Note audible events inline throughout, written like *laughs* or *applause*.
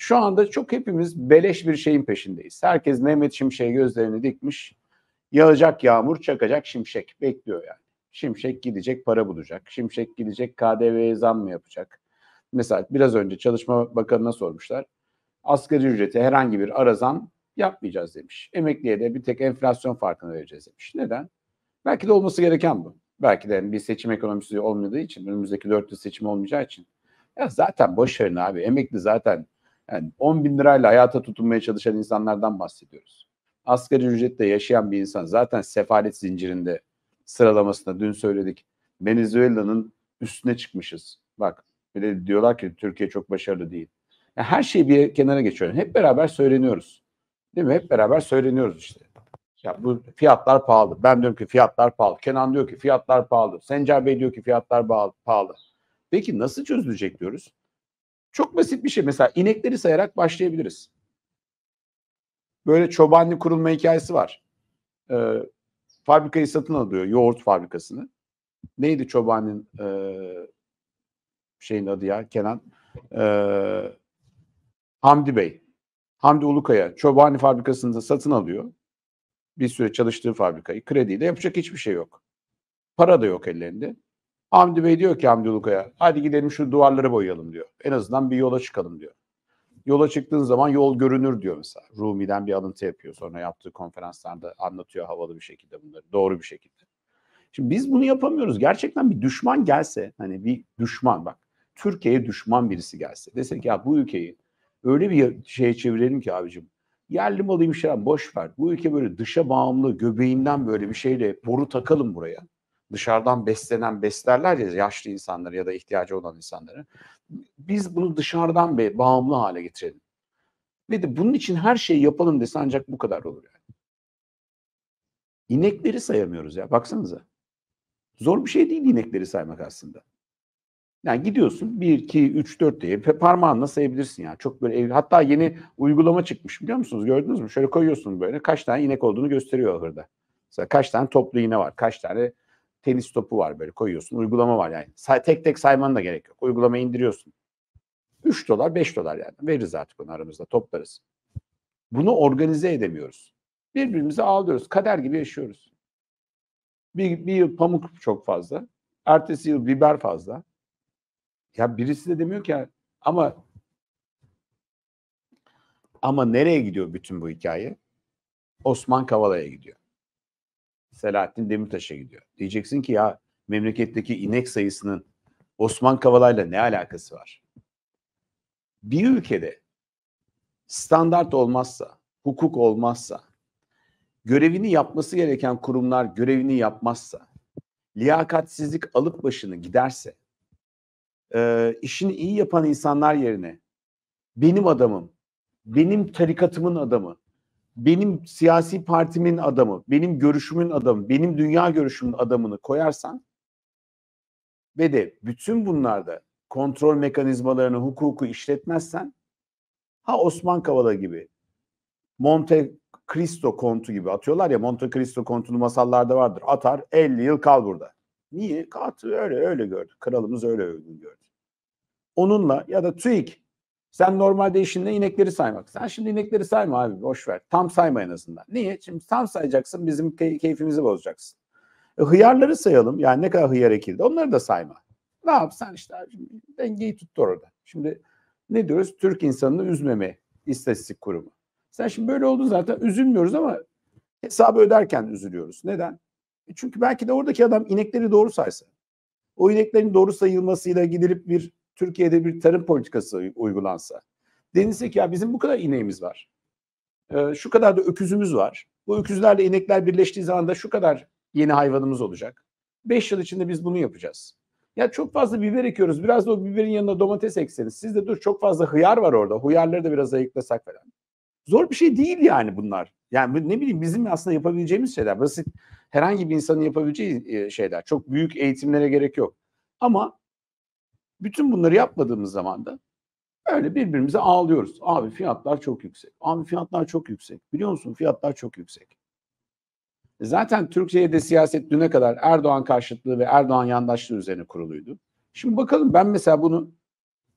Şu anda çok hepimiz beleş bir şeyin peşindeyiz. Herkes Mehmet Şimşek'e gözlerini dikmiş. Yağacak yağmur, çakacak şimşek. Bekliyor yani. Şimşek gidecek para bulacak. Şimşek gidecek KDV'ye zam mı yapacak? Mesela biraz önce Çalışma Bakanı'na sormuşlar. Asgari ücreti herhangi bir ara zam yapmayacağız demiş. Emekliye de bir tek enflasyon farkını vereceğiz demiş. Neden? Belki de olması gereken bu. Belki de bir seçim ekonomisi olmadığı için, önümüzdeki dört yıl seçim olmayacağı için. Ya zaten boş verin abi. Emekli zaten yani 10 bin lirayla hayata tutunmaya çalışan insanlardan bahsediyoruz. Asgari ücretle yaşayan bir insan zaten sefalet zincirinde sıralamasında dün söyledik. Venezuela'nın üstüne çıkmışız. Bak bir diyorlar ki Türkiye çok başarılı değil. Yani her şeyi bir kenara geçiyorum. Hep beraber söyleniyoruz. Değil mi? Hep beraber söyleniyoruz işte. Ya bu fiyatlar pahalı. Ben diyorum ki fiyatlar pahalı. Kenan diyor ki fiyatlar pahalı. Sencer Bey diyor ki fiyatlar pahalı. Peki nasıl çözülecek diyoruz? Çok basit bir şey. Mesela inekleri sayarak başlayabiliriz. Böyle çobanlı kurulma hikayesi var. Ee, fabrikayı satın alıyor, yoğurt fabrikasını. Neydi çobanın e, şeyin adı ya Kenan? E, Hamdi Bey. Hamdi Ulukaya Çobanlı fabrikasını da satın alıyor. Bir süre çalıştığı fabrikayı. Krediyle yapacak hiçbir şey yok. Para da yok ellerinde. Hamdi Bey diyor ki Hamdi Uluka'ya hadi gidelim şu duvarları boyayalım diyor. En azından bir yola çıkalım diyor. Yola çıktığın zaman yol görünür diyor mesela. Rumi'den bir alıntı yapıyor. Sonra yaptığı konferanslarda anlatıyor havalı bir şekilde bunları. Doğru bir şekilde. Şimdi biz bunu yapamıyoruz. Gerçekten bir düşman gelse hani bir düşman bak Türkiye'ye düşman birisi gelse dese ki ya bu ülkeyi öyle bir şeye çevirelim ki abicim yerli malıyım şeyler boş ver. Bu ülke böyle dışa bağımlı göbeğinden böyle bir şeyle boru takalım buraya dışarıdan beslenen beslerler ya yaşlı insanları ya da ihtiyacı olan insanları. Biz bunu dışarıdan be, bağımlı hale getirelim. Ve de bunun için her şeyi yapalım dese ancak bu kadar olur yani. İnekleri sayamıyoruz ya baksanıza. Zor bir şey değil inekleri saymak aslında. Yani gidiyorsun 1, 2, 3, 4 diye parmağınla sayabilirsin ya. Çok böyle ev, hatta yeni uygulama çıkmış biliyor musunuz? Gördünüz mü? Şöyle koyuyorsun böyle kaç tane inek olduğunu gösteriyor ahırda. Mesela kaç tane toplu iğne var, kaç tane tenis topu var böyle koyuyorsun. Uygulama var yani. Tek tek sayman da gerek yok. Uygulamayı indiriyorsun. 3 dolar 5 dolar yani. Veririz artık onu aramızda toplarız. Bunu organize edemiyoruz. Birbirimizi ağlıyoruz. Kader gibi yaşıyoruz. Bir, bir yıl pamuk çok fazla. Ertesi yıl biber fazla. Ya birisi de demiyor ki ama ama nereye gidiyor bütün bu hikaye? Osman Kavala'ya gidiyor. Selahattin Demirtaş'a gidiyor. Diyeceksin ki ya memleketteki inek sayısının Osman Kavala'yla ne alakası var? Bir ülkede standart olmazsa, hukuk olmazsa, görevini yapması gereken kurumlar görevini yapmazsa, liyakatsizlik alıp başını giderse, e, işini iyi yapan insanlar yerine benim adamım, benim tarikatımın adamı, benim siyasi partimin adamı, benim görüşümün adamı, benim dünya görüşümün adamını koyarsan ve de bütün bunlarda kontrol mekanizmalarını, hukuku işletmezsen ha Osman Kavala gibi Monte Cristo kontu gibi atıyorlar ya Monte Cristo kontunu masallarda vardır. Atar 50 yıl kal burada. Niye? Katı öyle öyle gördü. Kralımız öyle uygun gördü. Onunla ya da TÜİK sen normalde işinde inekleri saymak. Sen şimdi inekleri sayma abi boş ver. Tam sayma en azından. Niye? Şimdi tam sayacaksın bizim key- keyfimizi bozacaksın. E, hıyarları sayalım. Yani ne kadar hıyar ekildi onları da sayma. Ne yapsan işte abi, dengeyi tuttu orada. Şimdi ne diyoruz? Türk insanını üzmeme istatistik kurumu. Sen şimdi böyle oldun zaten üzülmüyoruz ama hesabı öderken üzülüyoruz. Neden? E çünkü belki de oradaki adam inekleri doğru saysa. O ineklerin doğru sayılmasıyla gidilip bir Türkiye'de bir tarım politikası uygulansa. Denilse ki ya bizim bu kadar ineğimiz var. Ee, şu kadar da öküzümüz var. Bu öküzlerle inekler birleştiği zaman da şu kadar yeni hayvanımız olacak. Beş yıl içinde biz bunu yapacağız. Ya çok fazla biber ekiyoruz. Biraz da o biberin yanına domates ekseniz. Siz de dur çok fazla hıyar var orada. Hıyarları da biraz ayıklasak falan. Zor bir şey değil yani bunlar. Yani ne bileyim bizim aslında yapabileceğimiz şeyler. Basit herhangi bir insanın yapabileceği e, şeyler. Çok büyük eğitimlere gerek yok. Ama bütün bunları yapmadığımız zaman da böyle birbirimize ağlıyoruz. Abi fiyatlar çok yüksek. Abi fiyatlar çok yüksek. Biliyor musun fiyatlar çok yüksek. E zaten Türkiye'de siyaset düne kadar Erdoğan karşıtlığı ve Erdoğan yandaşlığı üzerine kuruluydu. Şimdi bakalım ben mesela bunu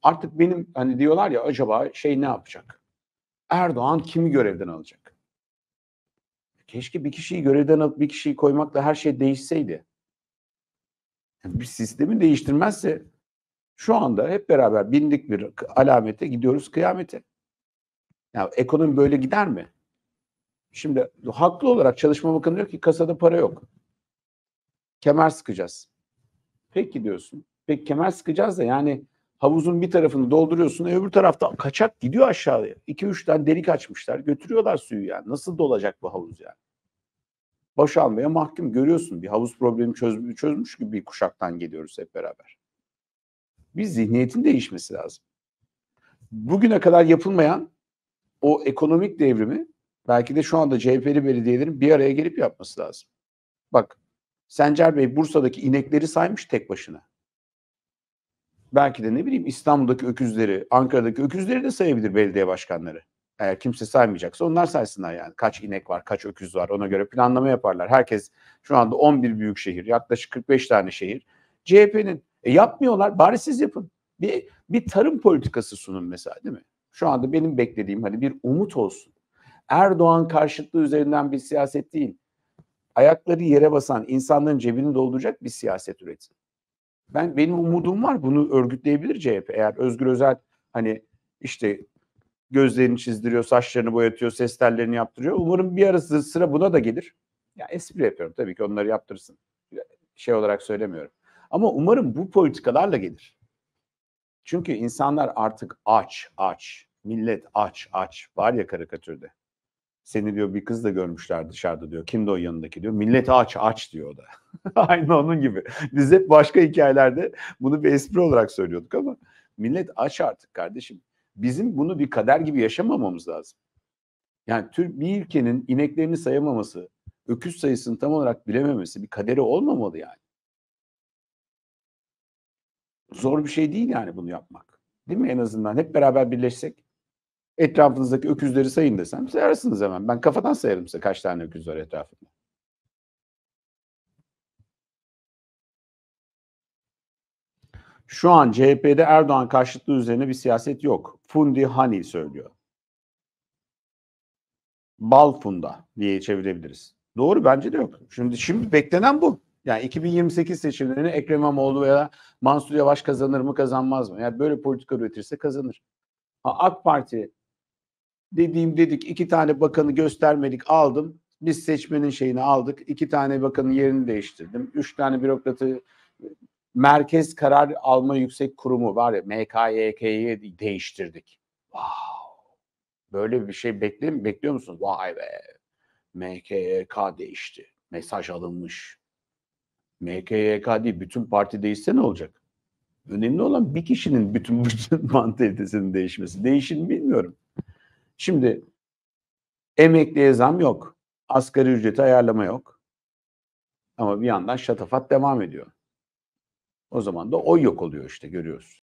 artık benim hani diyorlar ya acaba şey ne yapacak? Erdoğan kimi görevden alacak? Keşke bir kişiyi görevden alıp bir kişiyi koymakla her şey değişseydi. Bir sistemi değiştirmezse şu anda hep beraber bindik bir alamete gidiyoruz kıyamete. Ya ekonomi böyle gider mi? Şimdi haklı olarak Çalışma Bakanı diyor ki kasada para yok. Kemer sıkacağız. Peki diyorsun. Peki kemer sıkacağız da yani havuzun bir tarafını dolduruyorsun öbür tarafta kaçak gidiyor aşağıya. İki üç tane delik açmışlar götürüyorlar suyu yani. Nasıl dolacak bu havuz yani? Boşalmaya mahkum görüyorsun. Bir havuz problemi çöz çözmüş gibi bir kuşaktan geliyoruz hep beraber bir zihniyetin değişmesi lazım. Bugüne kadar yapılmayan o ekonomik devrimi belki de şu anda CHP'li belediyelerin bir araya gelip yapması lazım. Bak Sencer Bey Bursa'daki inekleri saymış tek başına. Belki de ne bileyim İstanbul'daki öküzleri, Ankara'daki öküzleri de sayabilir belediye başkanları. Eğer kimse saymayacaksa onlar saysınlar yani. Kaç inek var, kaç öküz var ona göre planlama yaparlar. Herkes şu anda 11 büyük şehir, yaklaşık 45 tane şehir. CHP'nin e yapmıyorlar. Bari siz yapın. Bir, bir tarım politikası sunun mesela değil mi? Şu anda benim beklediğim hani bir umut olsun. Erdoğan karşıtlığı üzerinden bir siyaset değil. Ayakları yere basan, insanların cebini dolduracak bir siyaset üretin. Ben benim umudum var. Bunu örgütleyebilir CHP. Eğer Özgür Özel hani işte gözlerini çizdiriyor, saçlarını boyatıyor, ses tellerini yaptırıyor. Umarım bir arası sıra buna da gelir. Ya espri yapıyorum tabii ki onları yaptırsın. Şey olarak söylemiyorum. Ama umarım bu politikalarla gelir. Çünkü insanlar artık aç, aç. Millet aç, aç. Var ya karikatürde. Seni diyor bir kız da görmüşler dışarıda diyor. Kimdi o yanındaki diyor. Millet aç, aç diyor o da. *laughs* Aynı onun gibi. Biz hep başka hikayelerde bunu bir espri olarak söylüyorduk ama millet aç artık kardeşim. Bizim bunu bir kader gibi yaşamamamız lazım. Yani tür bir ülkenin ineklerini sayamaması, öküz sayısını tam olarak bilememesi bir kaderi olmamalı yani zor bir şey değil yani bunu yapmak. Değil mi en azından? Hep beraber birleşsek. Etrafınızdaki öküzleri sayın desem sayarsınız hemen. Ben kafadan sayarım size kaç tane öküz var etrafında. Şu an CHP'de Erdoğan karşıtlığı üzerine bir siyaset yok. Fundi Hani söylüyor. Bal funda diye çevirebiliriz. Doğru bence de yok. Şimdi şimdi beklenen bu. Yani 2028 seçimlerini Ekrem İmamoğlu veya Mansur Yavaş kazanır mı kazanmaz mı? Yani böyle politika üretirse kazanır. Ha, AK Parti dediğim dedik iki tane bakanı göstermedik aldım. Biz seçmenin şeyini aldık. iki tane bakanın yerini değiştirdim. Üç tane bürokratı Merkez Karar Alma Yüksek Kurumu var ya MKYK'yi değiştirdik. Wow. Böyle bir şey bekliyor, bekliyor musunuz? Vay be. MKYK değişti. Mesaj alınmış. MKYK değil bütün parti değişse ne olacak? Önemli olan bir kişinin bütün bütün *laughs* mantalitesinin değişmesi. Değişini bilmiyorum. Şimdi emekliye zam yok. Asgari ücreti ayarlama yok. Ama bir yandan şatafat devam ediyor. O zaman da oy yok oluyor işte görüyoruz.